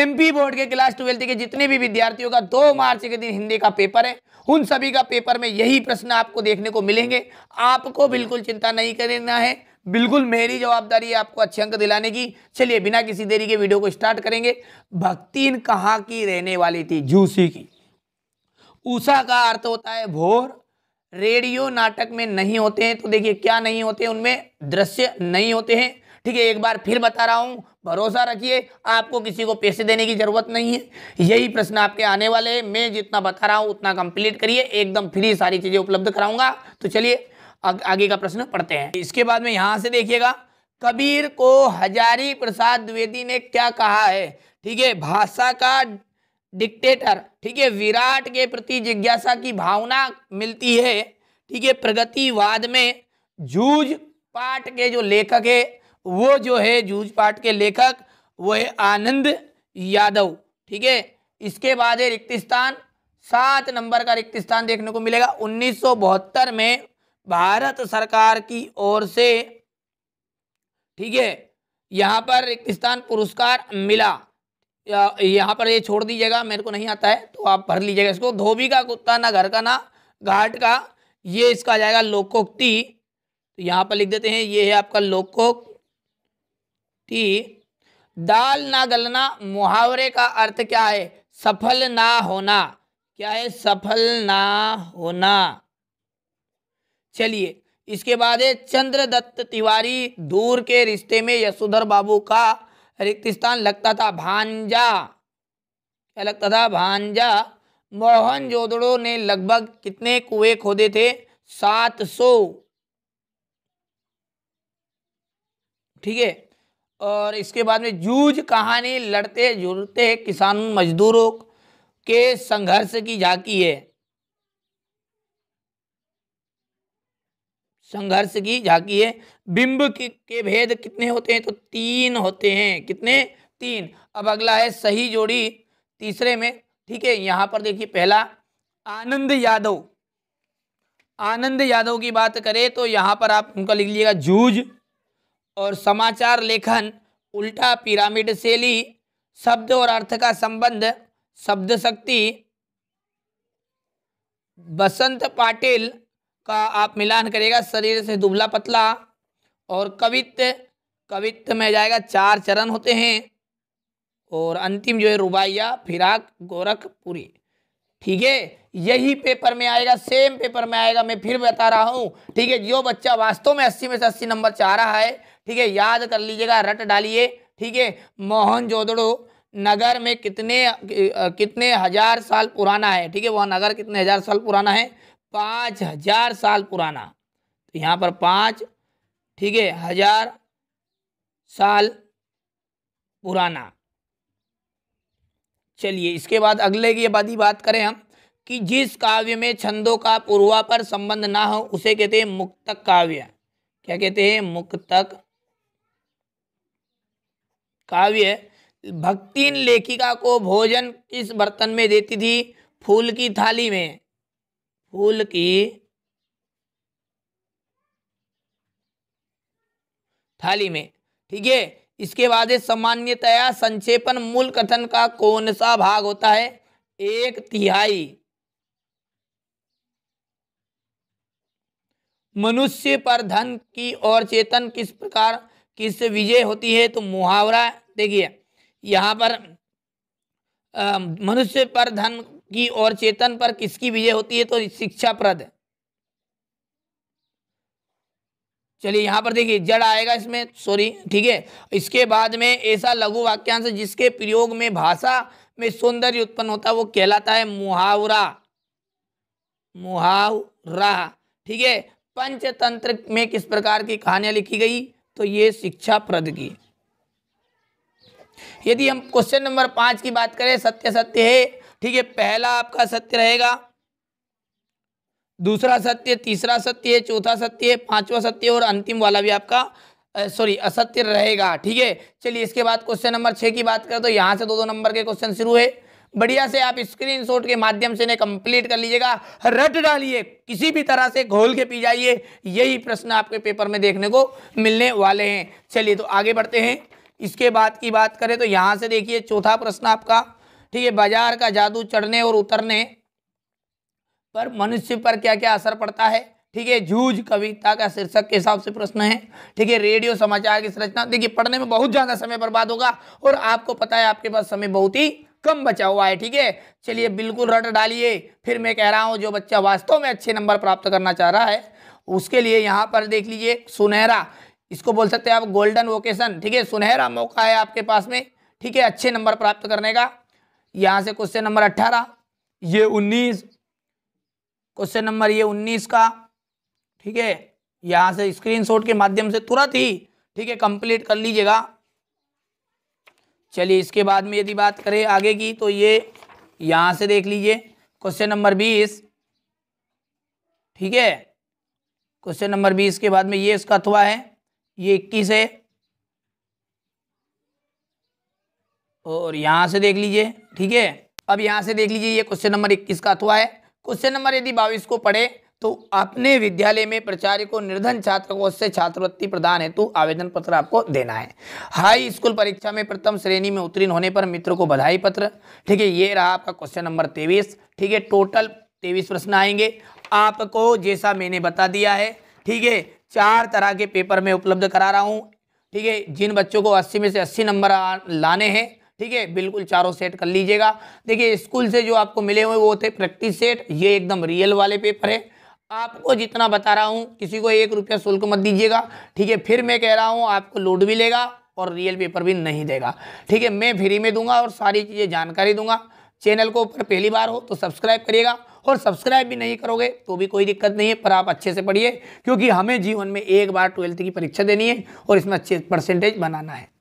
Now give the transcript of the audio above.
MP board के class twelfth के जितने भी विद्यार्थियों का दो मार्च के दिन हिंदी का पेपर है उन सभी का पेपर में यही प्रश्न आपको देखने को मिलेंगे आपको बिल्कुल चिंता नहीं करना है बिल्कुल मेरी जवाबदारी है आपको अच्छे अंक दिलाने की चलिए बिना किसी देरी के वीडियो को स्टार्ट करेंगे भक्तिन कहाँ की रहने वाली थी जूसी की उषा का अर्थ होता है भोर रेडियो नाटक में नहीं होते हैं तो देखिए क्या नहीं होते उनमें दृश्य नहीं होते हैं ठीक है एक बार फिर बता रहा हूँ भरोसा रखिए आपको किसी को पैसे देने की ज़रूरत नहीं है यही प्रश्न आपके आने वाले हैं मैं जितना बता रहा हूँ उतना कंप्लीट करिए एकदम फ्री सारी चीज़ें उपलब्ध कराऊंगा तो चलिए आगे का प्रश्न पढ़ते हैं इसके बाद में यहाँ से देखिएगा कबीर को हजारी प्रसाद द्विवेदी ने क्या कहा है ठीक है भाषा का डिक्टेटर ठीक है विराट के प्रति जिज्ञासा की भावना मिलती है ठीक है प्रगतिवाद में जूझ पाठ के जो लेखक है वो जो है जूझ पाठ के लेखक वो है आनंद यादव ठीक है इसके बाद है रिक्त स्थान सात नंबर का रिक्त स्थान देखने को मिलेगा उन्नीस में भारत सरकार की ओर से ठीक है यहाँ पर रिक्त स्थान पुरस्कार मिला यहाँ पर ये छोड़ दीजिएगा मेरे को नहीं आता है तो आप भर लीजिएगा इसको धोबी का कुत्ता ना घर का ना घाट का ये इसका आ जाएगा लोकोक्ति तो यहाँ पर लिख देते हैं ये है आपका लोकोक कि दाल ना गलना मुहावरे का अर्थ क्या है सफल ना होना क्या है सफल ना होना चलिए इसके बाद है चंद्रदत्त तिवारी दूर के रिश्ते में यशोधर बाबू का रिक्त स्थान लगता था भांजा क्या लगता था भांजा मोहन जोदड़ो ने लगभग कितने कुएं खोदे थे सात सौ ठीक है और इसके बाद में जूझ कहानी लड़ते जुड़ते किसान मजदूरों के संघर्ष की झांकी है संघर्ष की झांकी है बिंब के भेद कितने होते हैं तो तीन होते हैं कितने तीन अब अगला है सही जोड़ी तीसरे में ठीक है यहां पर देखिए पहला आनंद यादव आनंद यादव की बात करें तो यहां पर आप उनका लिख लीजिएगा जूझ और समाचार लेखन उल्टा पिरामिड शैली शब्द और अर्थ का संबंध शब्द शक्ति बसंत पाटिल का आप मिलान करेगा शरीर से दुबला पतला और कवित्व कवित्व में जाएगा चार चरण होते हैं और अंतिम जो है रुबाइया फिराक गोरखपुरी ठीक है यही पेपर में आएगा सेम पेपर में आएगा मैं फिर बता रहा हूँ ठीक है जो बच्चा वास्तव में अस्सी में से अस्सी नंबर चाह रहा है ठीक है याद कर लीजिएगा रट डालिए ठीक है मोहन जोदड़ो नगर में कितने कितने हजार साल पुराना है ठीक है वह नगर कितने हजार साल पुराना है पाँच हजार साल पुराना तो यहाँ पर पाँच ठीक है हजार साल पुराना चलिए इसके बाद अगले की यदि बात करें हम कि जिस काव्य में छंदों का पूर्वा पर संबंध ना हो उसे कहते हैं मुक्तक काव्य क्या कहते हैं मुक्तक काव्य भक्तिन लेखिका को भोजन किस बर्तन में देती थी फूल की थाली में फूल की थाली में ठीक है इसके बाद सामान्यतया संक्षेपण मूल कथन का कौन सा भाग होता है एक तिहाई मनुष्य पर धन की और चेतन किस प्रकार किस विजय होती है तो मुहावरा देखिए यहाँ पर मनुष्य पर धन की और चेतन पर किसकी विजय होती है तो शिक्षा प्रद चलिए यहाँ पर देखिए जड़ आएगा इसमें सॉरी ठीक है इसके बाद में ऐसा लघु वाक्यांश जिसके प्रयोग में भाषा में सौंदर्य उत्पन्न होता है वो कहलाता है मुहावरा मुहावरा ठीक है पंचतंत्र में किस प्रकार की कहानियां लिखी गई तो ये शिक्षा प्रद की यदि हम क्वेश्चन नंबर पांच की बात करें सत्य सत्य है ठीक है पहला आपका सत्य रहेगा दूसरा सत्य तीसरा सत्य चौथा सत्य पांचवा सत्य और अंतिम वाला भी आपका सॉरी असत्य रहेगा ठीक है चलिए इसके बाद क्वेश्चन नंबर छः की बात करें तो यहाँ से दो दो नंबर के क्वेश्चन शुरू है बढ़िया से आप स्क्रीनशॉट के माध्यम से इन्हें कंप्लीट कर लीजिएगा रट डालिए किसी भी तरह से घोल के पी जाइए यही प्रश्न आपके पेपर में देखने को मिलने वाले हैं चलिए तो आगे बढ़ते हैं इसके बाद की बात करें तो यहाँ से देखिए चौथा प्रश्न आपका ठीक है बाजार का जादू चढ़ने और उतरने पर मनुष्य पर क्या क्या असर पड़ता है ठीक है जूझ कविता का शीर्षक के हिसाब से प्रश्न है ठीक है रेडियो समाचार की संरचना देखिए पढ़ने में बहुत ज़्यादा समय बर्बाद होगा और आपको पता है आपके पास समय बहुत ही कम बचा हुआ है ठीक है चलिए बिल्कुल रट डालिए फिर मैं कह रहा हूँ जो बच्चा वास्तव में अच्छे नंबर प्राप्त करना चाह रहा है उसके लिए यहाँ पर देख लीजिए सुनहरा इसको बोल सकते हैं आप गोल्डन वोकेशन ठीक है सुनहरा मौका है आपके पास में ठीक है अच्छे नंबर प्राप्त करने का यहाँ से क्वेश्चन नंबर अट्ठारह ये उन्नीस क्वेश्चन नंबर ये उन्नीस का ठीक है यहाँ से स्क्रीनशॉट के माध्यम से तुरंत ही ठीक है कंप्लीट कर लीजिएगा चलिए इसके बाद में यदि बात करें आगे की तो ये यहाँ से देख लीजिए क्वेश्चन नंबर बीस ठीक है क्वेश्चन नंबर बीस के बाद में ये इसका अथवा है ये इक्कीस है और यहाँ से देख लीजिए ठीक है अब यहाँ से देख लीजिए ये क्वेश्चन नंबर इक्कीस का अथवा है क्वेश्चन नंबर यदि बाईस को पढ़े तो अपने विद्यालय में प्राचार्य को निर्धन छात्र को से छात्रवृत्ति प्रदान हेतु तो आवेदन पत्र आपको देना है हाई स्कूल परीक्षा में प्रथम श्रेणी में उत्तीर्ण होने पर मित्र को बधाई पत्र ठीक है ये रहा आपका क्वेश्चन नंबर तेईस ठीक है टोटल तेईस प्रश्न आएंगे आपको जैसा मैंने बता दिया है ठीक है चार तरह के पेपर में उपलब्ध करा रहा हूँ ठीक है जिन बच्चों को अस्सी में से अस्सी नंबर लाने हैं ठीक है बिल्कुल चारों सेट कर लीजिएगा देखिए स्कूल से जो आपको मिले हुए वो थे प्रैक्टिस सेट ये एकदम रियल वाले पेपर है आपको जितना बता रहा हूँ किसी को एक रुपया शुल्क मत दीजिएगा ठीक है फिर मैं कह रहा हूँ आपको लोड भी लेगा और रियल पेपर भी नहीं देगा ठीक है मैं फ्री में दूंगा और सारी चीज़ें जानकारी दूंगा चैनल को ऊपर पहली बार हो तो सब्सक्राइब करिएगा और सब्सक्राइब भी नहीं करोगे तो भी कोई दिक्कत नहीं है पर आप अच्छे से पढ़िए क्योंकि हमें जीवन में एक बार ट्वेल्थ की परीक्षा देनी है और इसमें अच्छे परसेंटेज बनाना है